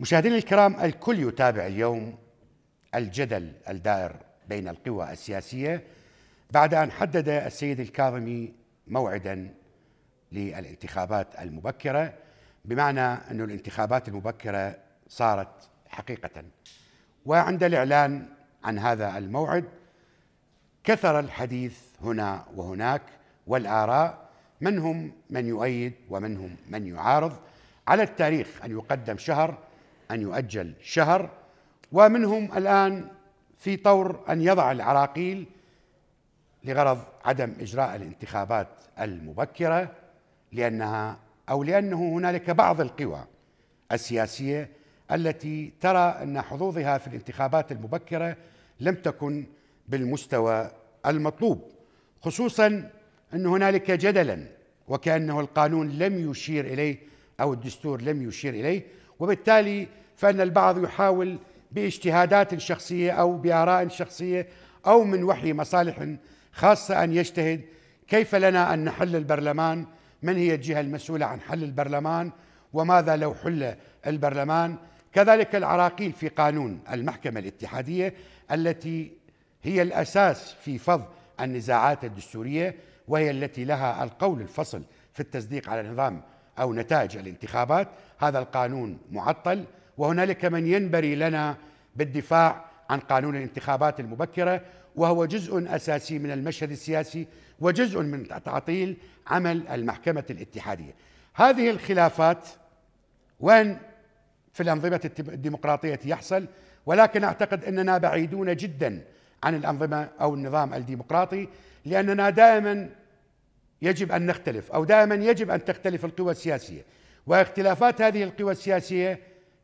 مشاهدينا الكرام الكل يتابع اليوم الجدل الدائر بين القوى السياسيه بعد ان حدد السيد الكاظمي موعدا للانتخابات المبكره بمعنى أن الانتخابات المبكره صارت حقيقه وعند الاعلان عن هذا الموعد كثر الحديث هنا وهناك والاراء من هم من يؤيد ومن هم من يعارض على التاريخ ان يقدم شهر أن يؤجل شهر ومنهم الآن في طور أن يضع العراقيل لغرض عدم إجراء الانتخابات المبكرة لأنها أو لأنه هنالك بعض القوى السياسية التي ترى أن حظوظها في الانتخابات المبكرة لم تكن بالمستوى المطلوب خصوصا أن هنالك جدلا وكأنه القانون لم يشير إليه أو الدستور لم يشير إليه وبالتالي فان البعض يحاول باجتهادات شخصيه او باراء شخصيه او من وحي مصالح خاصه ان يجتهد كيف لنا ان نحل البرلمان؟ من هي الجهه المسؤوله عن حل البرلمان؟ وماذا لو حل البرلمان؟ كذلك العراقيل في قانون المحكمه الاتحاديه التي هي الاساس في فض النزاعات الدستوريه وهي التي لها القول الفصل في التصديق على نظام أو نتائج الانتخابات هذا القانون معطل وهنالك من ينبري لنا بالدفاع عن قانون الانتخابات المبكرة وهو جزء أساسي من المشهد السياسي وجزء من تعطيل عمل المحكمة الاتحادية هذه الخلافات وين في الأنظمة الديمقراطية يحصل ولكن أعتقد أننا بعيدون جدا عن الأنظمة أو النظام الديمقراطي لأننا دائما يجب أن نختلف أو دائما يجب أن تختلف القوى السياسية واختلافات هذه القوى السياسية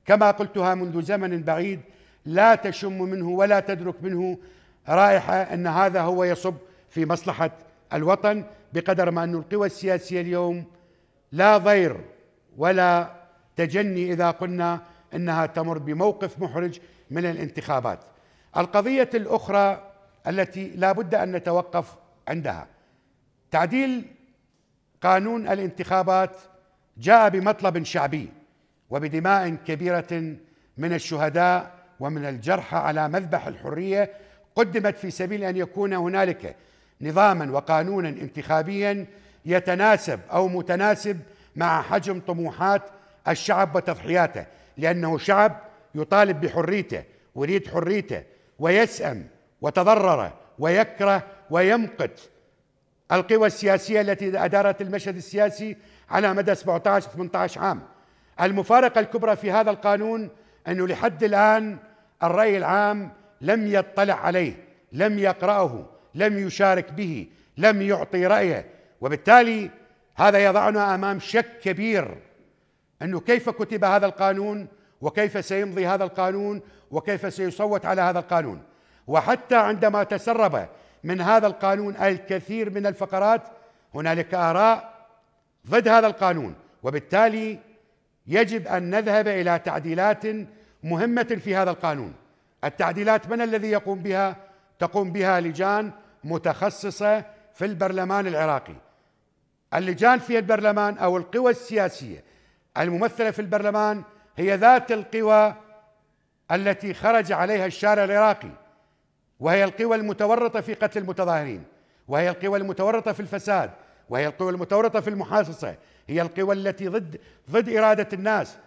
كما قلتها منذ زمن بعيد لا تشم منه ولا تدرك منه رائحة أن هذا هو يصب في مصلحة الوطن بقدر ما أن القوى السياسية اليوم لا ضير ولا تجني إذا قلنا أنها تمر بموقف محرج من الانتخابات القضية الأخرى التي لا بد أن نتوقف عندها تعديل قانون الانتخابات جاء بمطلب شعبي وبدماء كبيره من الشهداء ومن الجرحى على مذبح الحريه قدمت في سبيل ان يكون هنالك نظاما وقانونا انتخابيا يتناسب او متناسب مع حجم طموحات الشعب وتضحياته لانه شعب يطالب بحريته يريد حريته ويسأم وتضرر ويكره ويمقت القوى السياسية التي أدارت المشهد السياسي على مدى 17-18 عام المفارقة الكبرى في هذا القانون أنه لحد الآن الرأي العام لم يطلع عليه لم يقرأه لم يشارك به لم يعطي رأيه وبالتالي هذا يضعنا أمام شك كبير أنه كيف كتب هذا القانون وكيف سيمضي هذا القانون وكيف سيصوت على هذا القانون وحتى عندما تسرب من هذا القانون الكثير من الفقرات هنالك اراء ضد هذا القانون وبالتالي يجب ان نذهب الى تعديلات مهمه في هذا القانون التعديلات من الذي يقوم بها تقوم بها لجان متخصصه في البرلمان العراقي اللجان في البرلمان او القوى السياسيه الممثله في البرلمان هي ذات القوى التي خرج عليها الشارع العراقي وهي القوى المتورطه في قتل المتظاهرين وهي القوى المتورطه في الفساد وهي القوى المتورطه في المحاصصه هي القوى التي ضد ضد اراده الناس